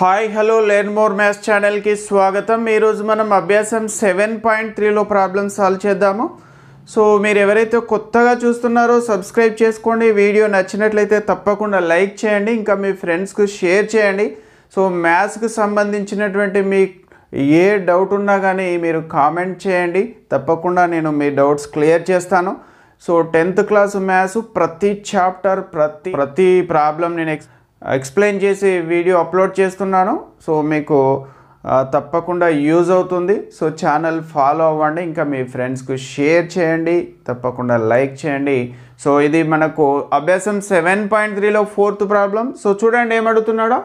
Hi hello learn more maths ఛానల్కి స్వాగతం ఈరోజు మనం అభ్యాసం సెవెన్ పాయింట్ త్రీలో ప్రాబ్లమ్ సాల్వ్ చేద్దాము సో మీరు ఎవరైతే కొత్తగా చూస్తున్నారో సబ్స్క్రైబ్ చేసుకోండి వీడియో నచ్చినట్లయితే తప్పకుండా లైక్ చేయండి ఇంకా మీ ఫ్రెండ్స్కు షేర్ చేయండి సో మ్యాథ్స్కి సంబంధించినటువంటి మీ ఏ డౌట్ ఉన్నా కానీ మీరు కామెంట్ చేయండి తప్పకుండా నేను మీ డౌట్స్ క్లియర్ చేస్తాను సో టెన్త్ క్లాస్ మ్యాథ్స్ ప్రతి చాప్టర్ ప్రతి ప్రతి ప్రాబ్లం నేను ఎక్స్ ఎక్స్ప్లెయిన్ చేసి వీడియో అప్లోడ్ చేస్తున్నాను సో మీకు తప్పకుండా యూజ్ అవుతుంది సో ఛానల్ ఫాలో అవ్వండి ఇంకా మీ ఫ్రెండ్స్కు షేర్ చేయండి తప్పకుండా లైక్ చేయండి సో ఇది మనకు అభ్యాసం సెవెన్ పాయింట్ త్రీలో ఫోర్త్ ప్రాబ్లం సో చూడండి ఏమడుతున్నాడో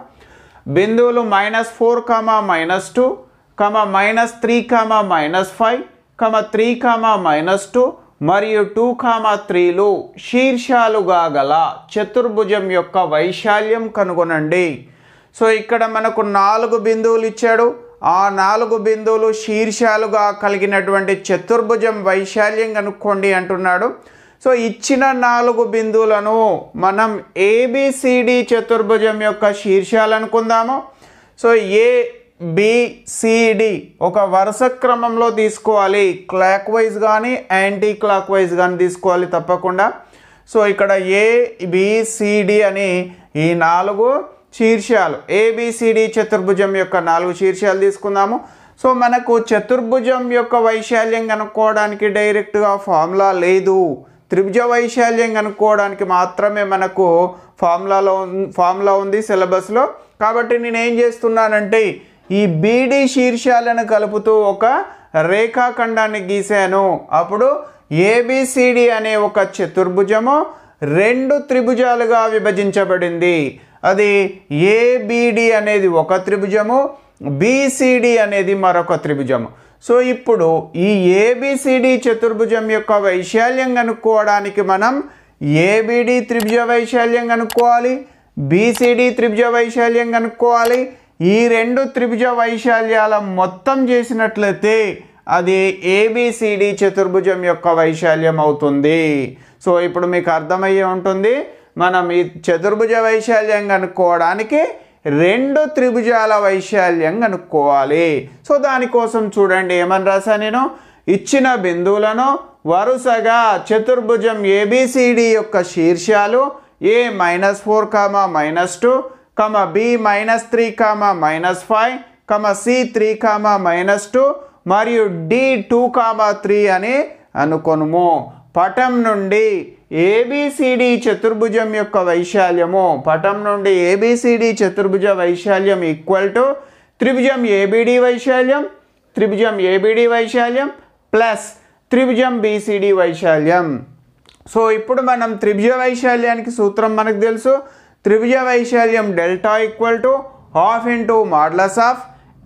బిందువులు minus four comma minus two comma minus three comma minus five comma three comma minus two మరియు టూ కామా త్రీలు శీర్షాలుగా గల చతుర్భుజం యొక్క వైశాల్యం కనుగొనండి సో ఇక్కడ మనకు నాలుగు బిందువులు ఇచ్చాడు ఆ నాలుగు బిందువులు శీర్షాలుగా కలిగినటువంటి చతుర్భుజం వైశాల్యం కనుక్కోండి అంటున్నాడు సో ఇచ్చిన నాలుగు బిందువులను మనం ఏబిసిడి చతుర్భుజం యొక్క శీర్షాలు అనుకుందాము సో ఏ బిసిడి ఒక వరుస క్రమంలో తీసుకోవాలి క్లాక్ వైజ్ కానీ యాంటీ క్లాక్ వైజ్ కానీ తీసుకోవాలి తప్పకుండా సో ఇక్కడ ఏ బిసిడి అని ఈ నాలుగు శీర్షాలు ఏబిసిడి చతుర్భుజం యొక్క నాలుగు శీర్షాలు తీసుకుందాము సో మనకు చతుర్భుజం యొక్క వైశాల్యం కనుక్కోవడానికి డైరెక్ట్గా ఫార్ములా లేదు త్రిభుజ వైశాల్యం కనుక్కోవడానికి మాత్రమే మనకు ఫార్ములాలో ఫార్ములా ఉంది సిలబస్లో కాబట్టి నేనేం చేస్తున్నానంటే ఈ బీడీ శీర్షాలను కలుపుతూ ఒక రేఖాఖండాన్ని గీశాను అప్పుడు ఏబిసిడి అనే ఒక చతుర్భుజము రెండు త్రిభుజాలుగా విభజించబడింది అది ఏబిడి అనేది ఒక త్రిభుజము బీసీడి అనేది మరొక త్రిభుజము సో ఇప్పుడు ఈ ఏబిసిడి చతుర్భుజం యొక్క వైశాల్యం కనుక్కోవడానికి మనం ఏబిడి త్రిభుజ వైశాల్యం కనుక్కోవాలి బీసీడీ త్రిభుజ వైశాల్యం కనుక్కోవాలి ఈ రెండు త్రిభుజ వైశాల్యాల మొత్తం చేసినట్లయితే అది ఏబిసిడి చతుర్భుజం యొక్క వైశాల్యం అవుతుంది సో ఇప్పుడు మీకు అర్థమయ్యే ఉంటుంది మనం ఈ చతుర్భుజ వైశాల్యం కనుక్కోవడానికి రెండు త్రిభుజాల వైశాల్యం కనుక్కోవాలి సో దానికోసం చూడండి ఏమని రాసా నేను ఇచ్చిన బిందువులను వరుసగా చతుర్భుజం ఏబిసిడి యొక్క శీర్షాలు A minus four comma minus two comma B minus three comma minus five comma C three comma minus two మరియు డి టూ కామ త్రీ అని అనుకొనుము పటం నుండి ఏబిసిడి చతుర్భుజం యొక్క వైశాల్యము పటం నుండి ఏబిసిడి చతుర్భుజ వైశాల్యం ఈక్వల్ టు త్రిభుజం ఏబిడి వైశాల్యం త్రిభుజం ఏబిడి వైశాల్యం ప్లస్ త్రిభుజం బీసీడి వైశాల్యం సో ఇప్పుడు మనం త్రిభుజ వైశాల్యానికి సూత్రం మనకు తెలుసు త్రిభుజ వైశాల్యం delta equal to half into modulus of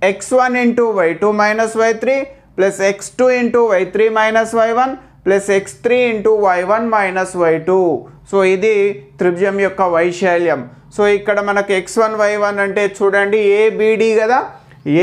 x one into y two minus y three plus x two into y three minus y one plus x three into y one minus y two so ఇది త్రిభుజం యొక్క వైశాల్యం so ఇక్కడ మనకు X one why one అంటే చూడండి ABD కదా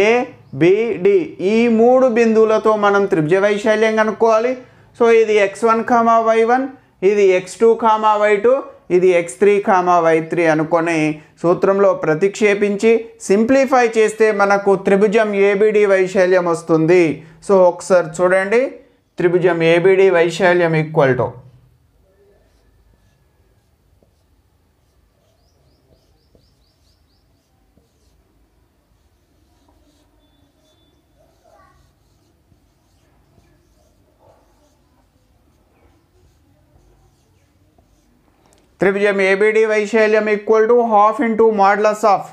ABD ఈ మూడు బిందువులతో మనం త్రిభుజ వైశాల్యం కనుక్కోవాలి సో ఇది x one comma y one ఇది x two comma y two ఇది x three comma y three అనుకొని సూత్రంలో ప్రతిక్షేపించి సింప్లిఫై చేస్తే మనకు త్రిభుజం ఏబిడి వైశాల్యం వస్తుంది సో ఒకసారి చూడండి త్రిభుజం ఏబిడి వైశాల్యం ఈక్వల్ టు త్రిభుజం ఏబిడి వైశాల్యం equal to half into modulus of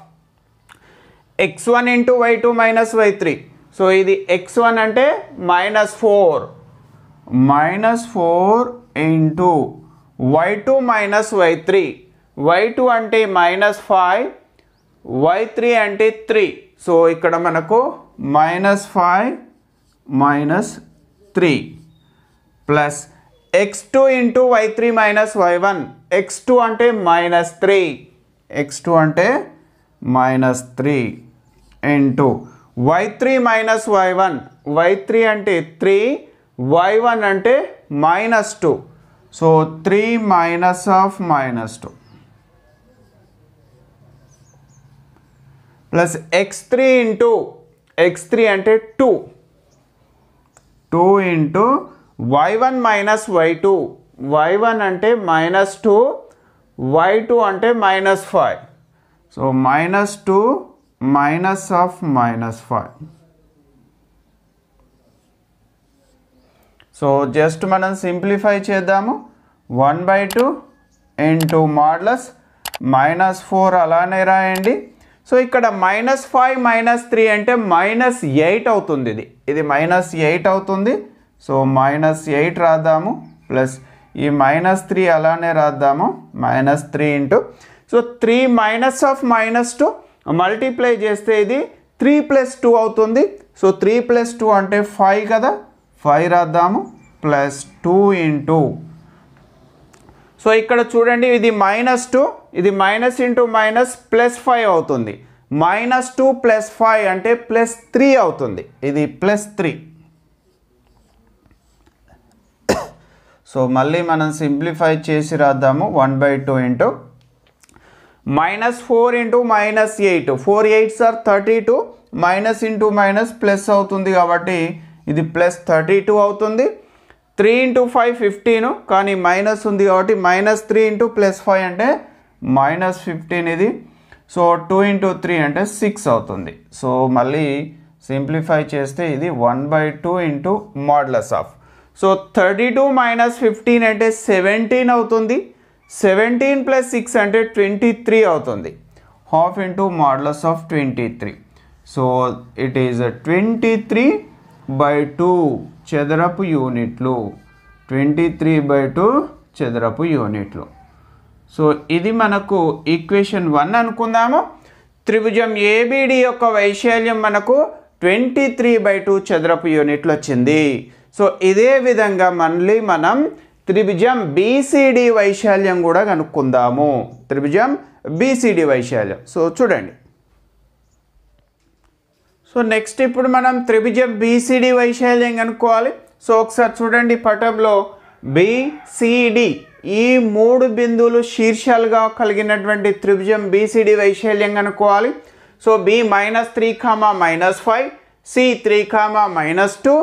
x one into y two minus y three so ఇది ఎక్స్ వన్ అంటే minus four minus four into y two minus y three y two అంటే minus five y three అంటే three so ఇక్కడ మనకు minus five minus three plus x two into y three minus y one x two అంటే minus three x two అంటే minus three into y three minus y one y three అంటే three y one అంటే minus two so three minus of minus two plus x three into x three అంటే two two into y one minus y two y one అంటే minus two y two అంటే minus five so minus two minus of minus five so just మనం simplify చేద్దాము one by two into modulus minus four అలానే రాయండి so ఇక్కడ minus five minus three అంటే minus eight అవుతుంది ఇది ఇది మైనస్ ఎయిట్ అవుతుంది సో మైనస్ ఎయిట్ రాద్దాము ప్లస్ ఈ మైనస్ త్రీ అలానే రాద్దాము minus three into so three minus of minus two multiply చేస్తే ఇది త్రీ ప్లస్ టూ అవుతుంది సో త్రీ ప్లస్ టూ అంటే ఫైవ్ కదా ఫైవ్ రాద్దాము ప్లస్ టూ ఇంటూ సో ఇక్కడ చూడండి ఇది మైనస్ టూ ఇది minus into minus plus five అవుతుంది మైనస్ టూ ప్లస్ ఫైవ్ అంటే ప్లస్ త్రీ అవుతుంది ఇది ప్లస్ త్రీ సో మళ్ళీ మనం సింప్లిఫై చేసి రాద్దాము one by two into minus four into minus eight four eights are thirty two minus into minus plus అవుతుంది కాబట్టి ఇది ప్లస్ థర్టీ టూ అవుతుంది త్రీ ఇంటూ ఫైవ్ ఫిఫ్టీను కానీ మైనస్ ఉంది కాబట్టి minus three into plus five అంటే మైనస్ ఫిఫ్టీన్ ఇది సో టూ ఇంటూ త్రీ అంటే సిక్స్ అవుతుంది సో మళ్ళీ సింప్లిఫై చేస్తే ఇది one by two into modulus of so thirty two minus fifteen అంటే సెవెంటీన్ అవుతుంది సెవెంటీన్ ప్లస్ సిక్స్ అంటే ట్వంటీ త్రీ అవుతుంది half into modulus of twenty three so it is twenty three by two చదరపు యూనిట్లు twenty three by two చదరపు యూనిట్లు so ఇది మనకు ఈక్వేషన్ వన్ అనుకుందాము త్రిభుజం ఏబిడి యొక్క వైశాల్యం మనకు ట్వంటీ త్రీ బై టూ చదరపు యూనిట్లు వచ్చింది సో ఇదే విధంగా మళ్ళీ మనం త్రిభుజం బీసీడీ వైశాల్యం కూడా కనుక్కుందాము త్రిభుజం బీసీడీ వైశాల్యం సో చూడండి సో నెక్స్ట్ ఇప్పుడు మనం త్రిభుజం బీసీడీ వైశాల్యం కనుక్కోవాలి సో ఒకసారి చూడండి పటంలో బీసీడీ ఈ మూడు బిందువులు శీర్షాలుగా కలిగినటువంటి త్రిభుజం బీసీడీ వైశాల్యం కనుక్కోవాలి so B minus three comma minus five C three comma minus two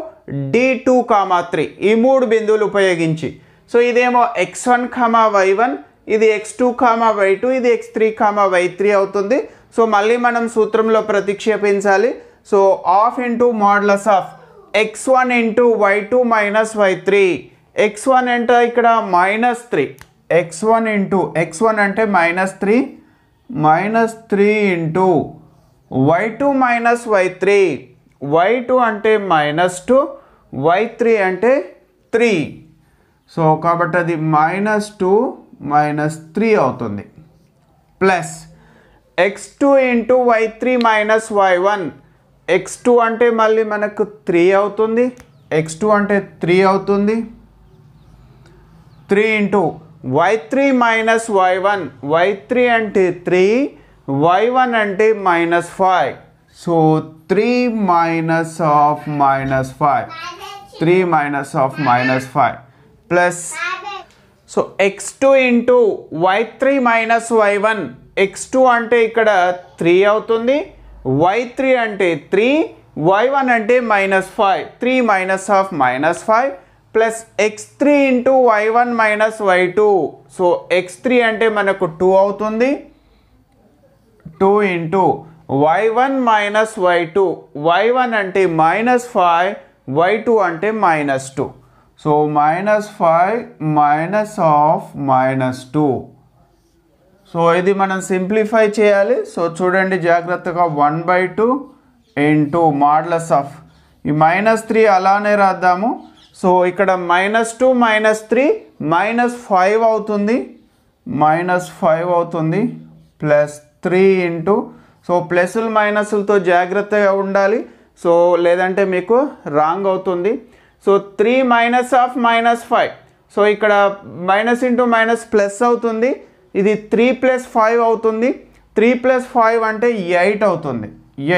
D two comma three ఈ మూడు బిందువులు ఉపయోగించి సో ఇదేమో x one comma y one ఇది x two comma y two ఇది x three comma y three అవుతుంది so మళ్ళీ మనం సూత్రంలో ప్రతిక్షేపించాలి so half into modulus of x one into y two minus y three x one అంటే ఇక్కడ minus three x one into x one అంటే minus three minus three into y two minus y three y two అంటే minus two y three అంటే three so కాబట్టి అది minus two minus three అవుతుంది plus x two into y three minus y one x two అంటే మళ్ళీ మనకు three అవుతుంది x two అంటే త్రీ అవుతుంది three into y three minus y one y three అంటే త్రీ వై వన్ అంటే minus five So 3 minus of minus 5. 3 minus of minus 5 plus. So x2 into y3 minus y1. x2 అంటే ఇక్కడ 3 అవుతుంది y3 అంటే 3 y1 అంటే minus five three minus of minus five plus x three into y one minus y two so x three అంటే మనకు two అవుతుంది two into y one minus y two y one అంటే minus five y two అంటే minus two so minus five minus of minus two so ఇది మనం simplify చేయాలి so చూడండి జాగ్రత్తగా one by two into modulus of ఈ minus three అలానే రాద్దాము so ఇక్కడ minus two minus three minus five అవుతుంది మైనస్ ఫైవ్ అవుతుంది ప్లస్ త్రీ ఇంటూ సో ప్లస్లు మైనస్లతో జాగ్రత్తగా ఉండాలి సో లేదంటే మీకు రాంగ్ అవుతుంది so three minus of minus five so ఇక్కడ మైనస్ ఇంటూ మైనస్ ప్లస్ అవుతుంది ఇది త్రీ ప్లస్ ఫైవ్ అవుతుంది త్రీ ప్లస్ ఫైవ్ అంటే ఎయిట్ అవుతుంది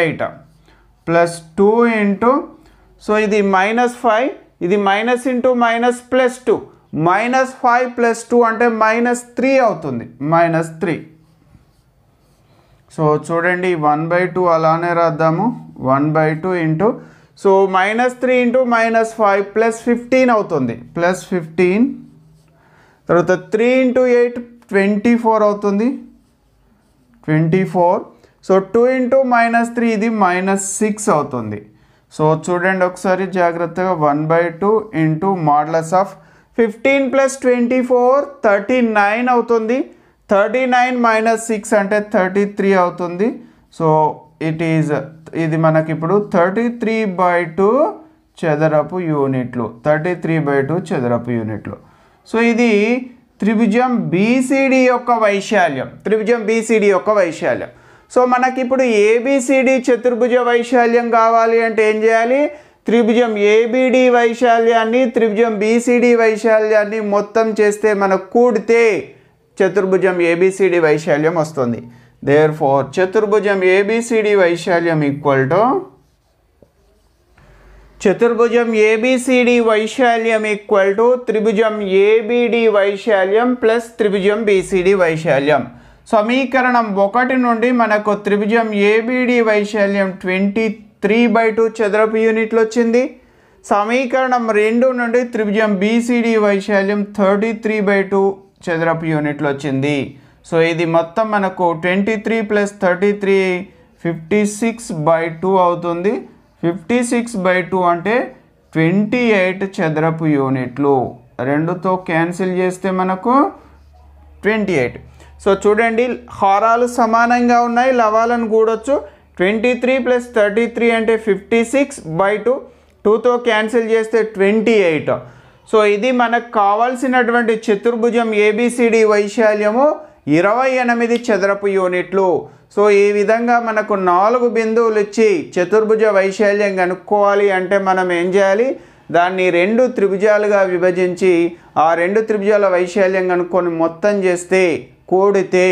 eight plus two into so ఇది మైనస్ ఫైవ్ ఇది minus into minus plus two minus five plus two అంటే minus three అవుతుంది మైనస్ త్రీ సో చూడండి వన్ బై టూ అలానే రాద్దాము one by two into so minus three into minus five plus fifteen అవుతుంది plus fifteen తర్వాత three into eight twenty four అవుతుంది twenty four so two into minus three ఇది minus six అవుతుంది so చూడండి ఒకసారి జాగ్రత్తగా one by two into modulus of fifteen plus twenty four thirty nine అవుతుంది thirty nine minus six అంటే thirty three అవుతుంది so it is ఇది మనకి ఇప్పుడు థర్టీ త్రీ బై టూ చదరపు యూనిట్లు థర్టీ త్రీ బై టూ చదరపు యూనిట్లు సో ఇది త్రిభుజం బీసీడి యొక్క వైశాల్యం త్రిభుజం బీసీడి యొక్క వైశాల్యం సో మనకి ఇప్పుడు ఏబిసిడి చతుర్భుజ వైశాల్యం కావాలి అంటే ఏం చేయాలి త్రిభుజం ఏబిడి వైశాల్యాన్ని త్రిభుజం బీసీడి వైశాల్యాన్ని మొత్తం చేస్తే మనకు కూడితే చతుర్భుజం ఏబిసిడి వైశాల్యం వస్తుంది దేర్ ఫోర్ చతుర్భుజం ఏబిసిడి వైశాల్యం ఈక్వల్ టు చతుర్భుజం ఏబిసిడి వైశాల్యం ఈక్వల్ టు త్రిభుజం ఏబిడి వైశాల్యం ప్లస్ త్రిభుజం బీసీడి వైశాల్యం సమీకరణం ఒకటి నుండి మనకు త్రిభుజం ఏబిడి వైశాల్యం ట్వంటీ త్రీ బై టూ చదరపు యూనిట్లు వచ్చింది సమీకరణం రెండు నుండి త్రిభుజం బీసీడీ వైశాల్యం థర్టీ త్రీ బై టూ చదరపు యూనిట్లు వచ్చింది సో ఇది మొత్తం మనకు twenty three plus thirty three fifty six by two అవుతుంది ఫిఫ్టీ సిక్స్ బై టూ అంటే ట్వంటీ ఎయిట్ చదరపు యూనిట్లు రెండుతో క్యాన్సిల్ చేస్తే మనకు ట్వంటీ ఎయిట్ సో చూడండి హారాలు సమానంగా ఉన్నాయి లవాలను కూడొచ్చు twenty three plus thirty three అంటే ఫిఫ్టీ సిక్స్ బై టూ టూతో క్యాన్సిల్ చేస్తే ట్వంటీ ఎయిట్ సో ఇది మనకు కావాల్సినటువంటి చతుర్భుజం ఏబిసిడి వైశాల్యము ఇరవై ఎనిమిది చదరపు యూనిట్లు సో ఈ విధంగా మనకు నాలుగు బిందువులు ఇచ్చి చతుర్భుజ వైశాల్యం కనుక్కోవాలి అంటే మనం ఏం చేయాలి దాన్ని రెండు త్రిభుజాలుగా విభజించి ఆ రెండు త్రిభుజాల వైశాల్యం కనుక్కొని మొత్తం చేస్తే కూడితే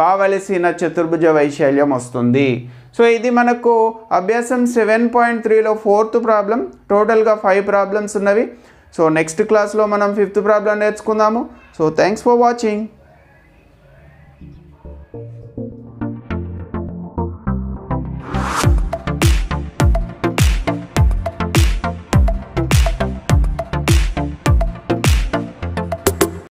కావలసిన చతుర్భుజ వైశాల్యం వస్తుంది సో ఇది మనకు అభ్యాసం సెవెన్ పాయింట్ త్రీలో ఫోర్త్ ప్రాబ్లం టోటల్గా ఫైవ్ ప్రాబ్లమ్స్ ఉన్నవి So next class lomanam manam fifth problem let So thanks for watching.